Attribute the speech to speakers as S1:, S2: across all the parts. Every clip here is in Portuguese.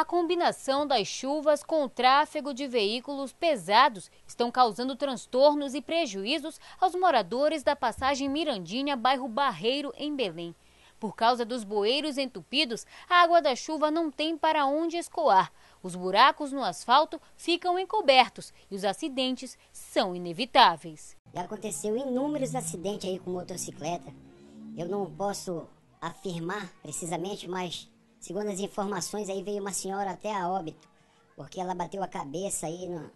S1: a combinação das chuvas com o tráfego de veículos pesados estão causando transtornos e prejuízos aos moradores da passagem Mirandinha, bairro Barreiro, em Belém. Por causa dos bueiros entupidos, a água da chuva não tem para onde escoar. Os buracos no asfalto ficam encobertos e os acidentes são inevitáveis. Já aconteceu inúmeros acidentes aí com motocicleta.
S2: Eu não posso afirmar precisamente, mas Segundo as informações, aí veio uma senhora até a óbito, porque ela bateu a cabeça aí no,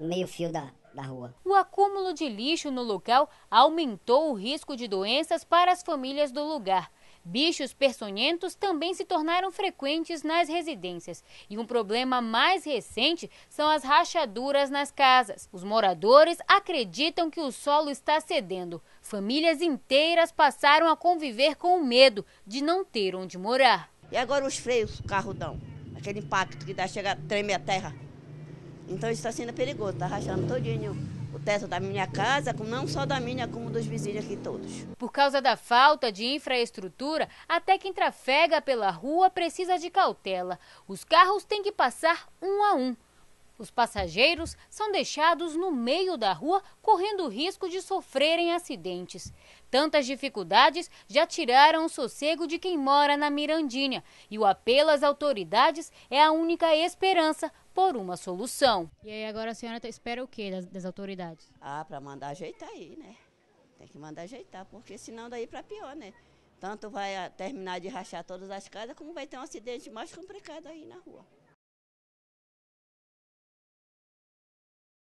S2: no meio-fio da, da rua.
S1: O acúmulo de lixo no local aumentou o risco de doenças para as famílias do lugar. Bichos peçonhentos também se tornaram frequentes nas residências. E um problema mais recente são as rachaduras nas casas. Os moradores acreditam que o solo está cedendo. Famílias inteiras passaram a conviver com o medo de não ter onde morar. E agora os freios, o carro dão.
S3: Aquele impacto que dá, chega, treme a terra. Então isso está sendo perigoso, está rachando todinho o teto da minha casa, não só da minha, como dos vizinhos aqui todos.
S1: Por causa da falta de infraestrutura, até quem trafega pela rua precisa de cautela. Os carros têm que passar um a um. Os passageiros são deixados no meio da rua, correndo o risco de sofrerem acidentes. Tantas dificuldades já tiraram o sossego de quem mora na Mirandinha, e o apelo às autoridades é a única esperança por uma solução. E aí, agora a senhora espera o que das, das
S3: autoridades? Ah, para mandar ajeitar aí, né? Tem que mandar ajeitar, porque senão daí para pior, né? Tanto vai ah, terminar de rachar todas as casas, como vai ter um acidente mais complicado aí na rua.